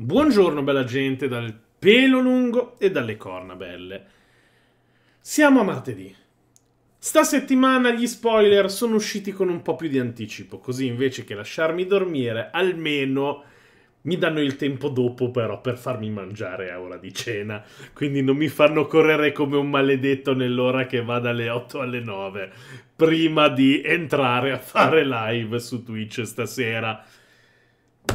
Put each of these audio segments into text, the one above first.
Buongiorno bella gente dal pelo lungo e dalle corna belle. Siamo a martedì. Sta settimana gli spoiler sono usciti con un po' più di anticipo, così invece che lasciarmi dormire, almeno mi danno il tempo dopo però per farmi mangiare a ora di cena, quindi non mi fanno correre come un maledetto nell'ora che va dalle 8 alle 9, prima di entrare a fare live su Twitch stasera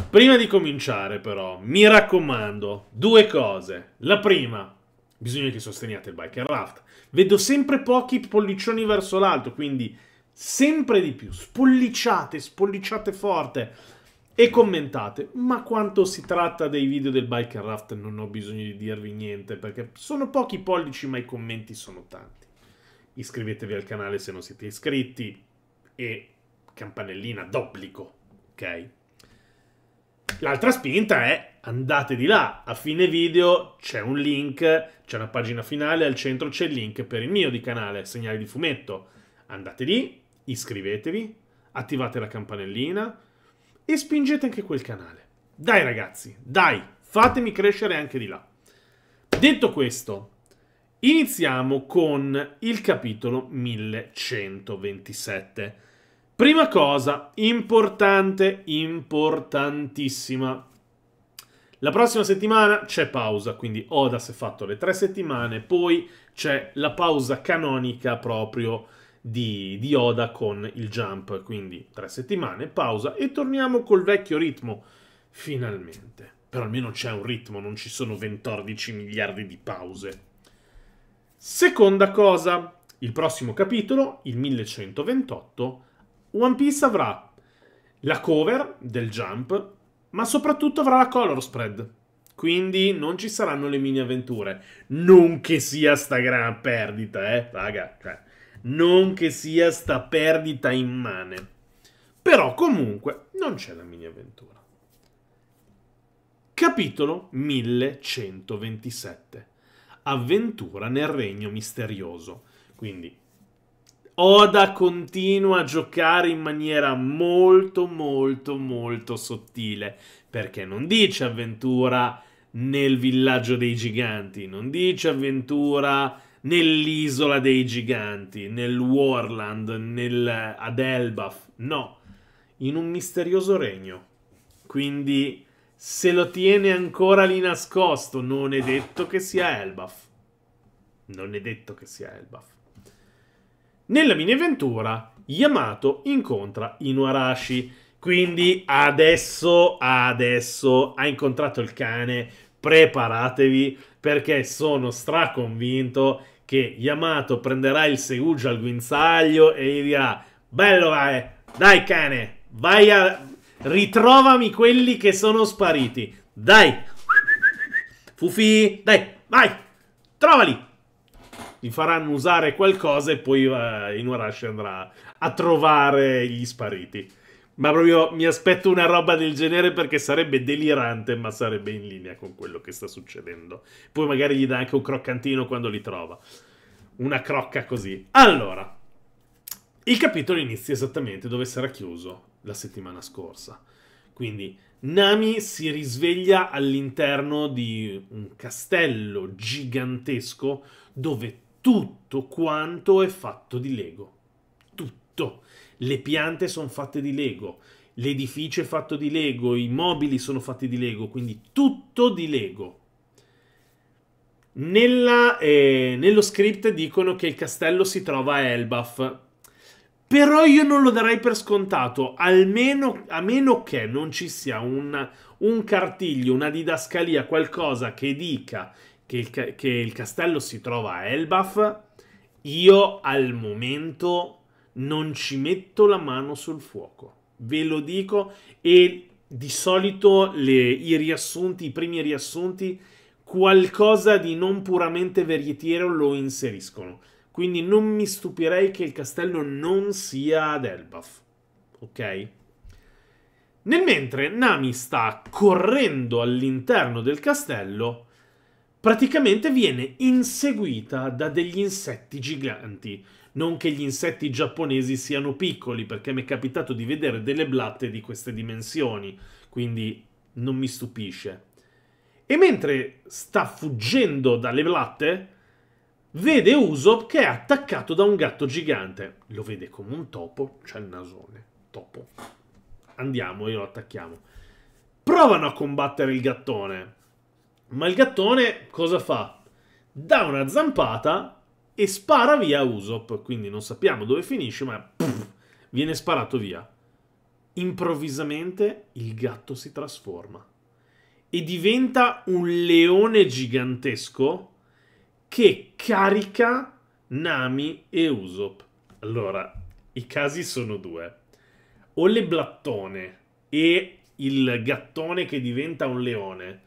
Prima di cominciare però, mi raccomando, due cose. La prima, bisogna che sosteniate il bike raft. Vedo sempre pochi pollicioni verso l'alto, quindi sempre di più. Spolliciate, spolliciate forte e commentate. Ma quanto si tratta dei video del bike raft non ho bisogno di dirvi niente, perché sono pochi pollici ma i commenti sono tanti. Iscrivetevi al canale se non siete iscritti e campanellina d'obbligo, ok? L'altra spinta è andate di là, a fine video c'è un link, c'è una pagina finale, al centro c'è il link per il mio di canale Segnali di Fumetto. Andate lì, iscrivetevi, attivate la campanellina e spingete anche quel canale. Dai ragazzi, dai, fatemi crescere anche di là. Detto questo, iniziamo con il capitolo 1127 Prima cosa, importante, importantissima. La prossima settimana c'è pausa, quindi Oda si è fatto le tre settimane, poi c'è la pausa canonica proprio di, di Oda con il jump, quindi tre settimane, pausa e torniamo col vecchio ritmo, finalmente. Però almeno c'è un ritmo, non ci sono 14 miliardi di pause. Seconda cosa, il prossimo capitolo, il 1128, One Piece avrà la cover del Jump, ma soprattutto avrà la color spread. Quindi non ci saranno le mini avventure. Non che sia sta gran perdita, eh, raga. Cioè, non che sia sta perdita immane. Però comunque non c'è la mini avventura. Capitolo 1127. Avventura nel regno misterioso. Quindi Oda continua a giocare in maniera molto molto molto sottile, perché non dice avventura nel villaggio dei giganti, non dice avventura nell'isola dei giganti, nel Warland, nel, ad Elbaf, no, in un misterioso regno. Quindi se lo tiene ancora lì nascosto, non è detto che sia Elbaf. Non è detto che sia Elbaf. Nella mini avventura Yamato incontra Inuarashi, quindi adesso, adesso ha incontrato il cane, preparatevi perché sono straconvinto che Yamato prenderà il Seugia al guinzaglio e gli dirà bello vai, eh, dai cane, vai a... ritrovami quelli che sono spariti, dai, Fufi, dai, vai, trovali, gli faranno usare qualcosa e poi uh, Inuarashi andrà a trovare gli spariti. Ma proprio mi aspetto una roba del genere perché sarebbe delirante, ma sarebbe in linea con quello che sta succedendo. Poi magari gli dà anche un croccantino quando li trova. Una crocca così. Allora, il capitolo inizia esattamente dove sarà chiuso la settimana scorsa. Quindi Nami si risveglia all'interno di un castello gigantesco dove tutto quanto è fatto di Lego. Tutto. Le piante sono fatte di Lego, l'edificio è fatto di Lego, i mobili sono fatti di Lego, quindi tutto di Lego. Nella, eh, nello script dicono che il castello si trova a Elbaf. Però io non lo darei per scontato, almeno, a meno che non ci sia un, un cartiglio, una didascalia, qualcosa che dica che il, che il castello si trova a Elbaf, io al momento non ci metto la mano sul fuoco. Ve lo dico e di solito le, i riassunti, i primi riassunti, qualcosa di non puramente veritiero lo inseriscono. Quindi non mi stupirei che il castello non sia ad Elbaf. Ok? Nel mentre Nami sta correndo all'interno del castello, praticamente viene inseguita da degli insetti giganti. Non che gli insetti giapponesi siano piccoli, perché mi è capitato di vedere delle blatte di queste dimensioni, quindi non mi stupisce. E mentre sta fuggendo dalle blatte, vede Usopp che è attaccato da un gatto gigante. Lo vede come un topo, c'è il nasone. Topo. Andiamo e lo attacchiamo. Provano a combattere il gattone. Ma il gattone cosa fa? Dà una zampata e spara via Usopp, quindi non sappiamo dove finisce, ma pff, viene sparato via. Improvvisamente il gatto si trasforma e diventa un leone gigantesco che carica Nami e Usopp. Allora, i casi sono due. O le blattone e il gattone che diventa un leone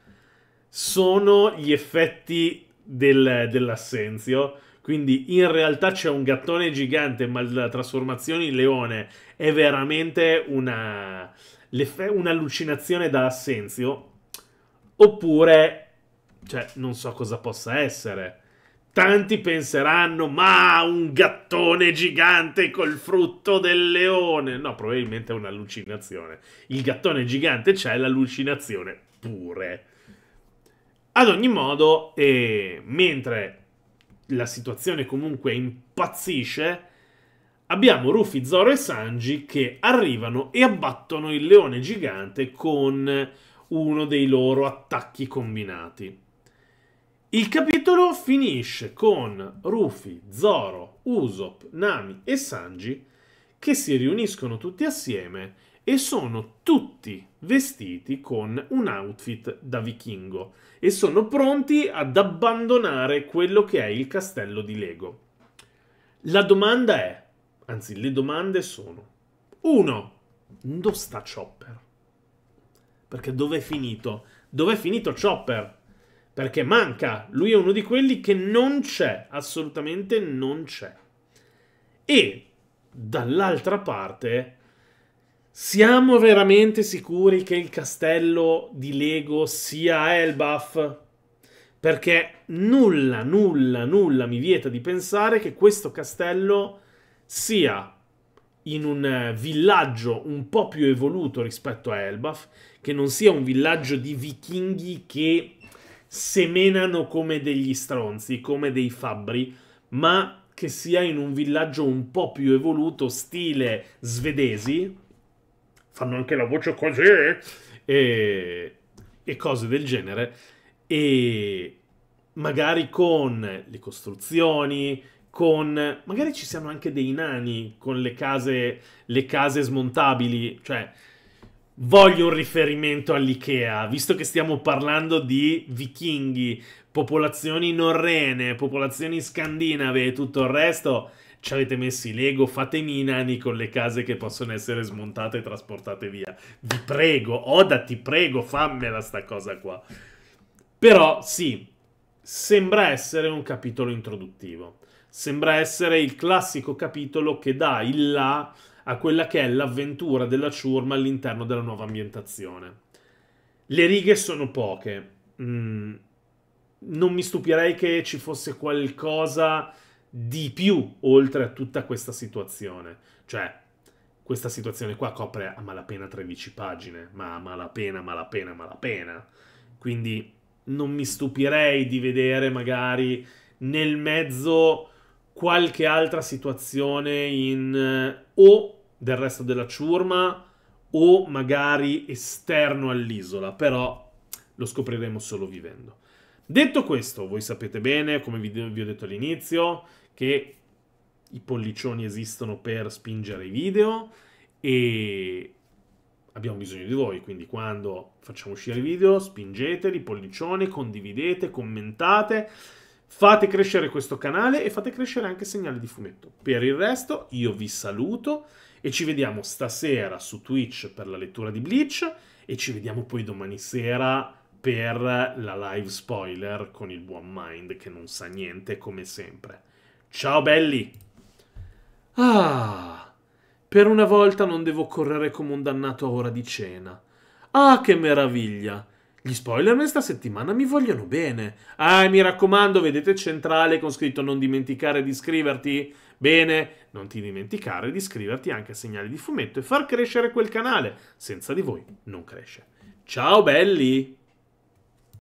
sono gli effetti del, dell'assenzio. Quindi in realtà c'è un gattone gigante, ma la trasformazione in leone è veramente una, un'allucinazione da assenzio. Oppure, cioè, non so cosa possa essere. Tanti penseranno, ma un gattone gigante col frutto del leone. No, probabilmente è un'allucinazione. Il gattone gigante c'è l'allucinazione pure. Ad ogni modo, eh, mentre la situazione comunque impazzisce, abbiamo Ruffy, Zoro e Sanji che arrivano e abbattono il leone gigante con uno dei loro attacchi combinati. Il capitolo finisce con Ruffy, Zoro, Usopp, Nami e Sanji che si riuniscono tutti assieme e sono tutti vestiti con un outfit da vichingo e sono pronti ad abbandonare quello che è il castello di Lego. La domanda è, anzi le domande sono, 1. Dove sta Chopper? Perché dove è finito? Dove è finito Chopper? Perché manca, lui è uno di quelli che non c'è, assolutamente non c'è. E dall'altra parte siamo veramente sicuri che il castello di Lego sia a Elbaf? Perché nulla, nulla, nulla mi vieta di pensare che questo castello sia in un eh, villaggio un po' più evoluto rispetto a Elbaf, che non sia un villaggio di vichinghi che semenano come degli stronzi, come dei fabbri, ma che sia in un villaggio un po' più evoluto, stile svedesi, fanno anche la voce così e, e cose del genere e magari con le costruzioni con magari ci siano anche dei nani con le case le case smontabili cioè voglio un riferimento all'IKEA, visto che stiamo parlando di vichinghi, popolazioni norrene, popolazioni scandinave e tutto il resto ci avete messi Lego fatemi i nani con le case che possono essere smontate e trasportate via. Vi prego, Oda, ti prego, fammela sta cosa qua. Però sì, sembra essere un capitolo introduttivo. Sembra essere il classico capitolo che dà il là a quella che è l'avventura della ciurma all'interno della nuova ambientazione. Le righe sono poche. Mm. Non mi stupirei che ci fosse qualcosa di più oltre a tutta questa situazione. Cioè, questa situazione qua copre a malapena 13 pagine, ma a malapena, malapena, malapena. Quindi non mi stupirei di vedere magari nel mezzo qualche altra situazione in eh, o del resto della ciurma o magari esterno all'isola, però lo scopriremo solo vivendo. Detto questo, voi sapete bene, come vi, ho detto all'inizio, che i pollicioni esistono per spingere i video e abbiamo bisogno di voi, quindi quando facciamo uscire i video spingeteli, pollicioni, condividete, commentate, fate crescere questo canale e fate crescere anche segnale di fumetto. Per il resto io vi saluto e ci vediamo stasera su Twitch per la lettura di Bleach e ci vediamo poi domani sera per la live spoiler con il buon Mind che non sa niente come sempre. Ciao belli! Ah, per una volta non devo correre come un dannato a ora di cena. Ah, che meraviglia! Gli spoiler questa settimana mi vogliono bene. Ah, mi raccomando, vedete centrale con scritto non dimenticare di iscriverti? Bene, non ti dimenticare di iscriverti anche a Segnali di Fumetto e far crescere quel canale. Senza di voi non cresce. Ciao belli!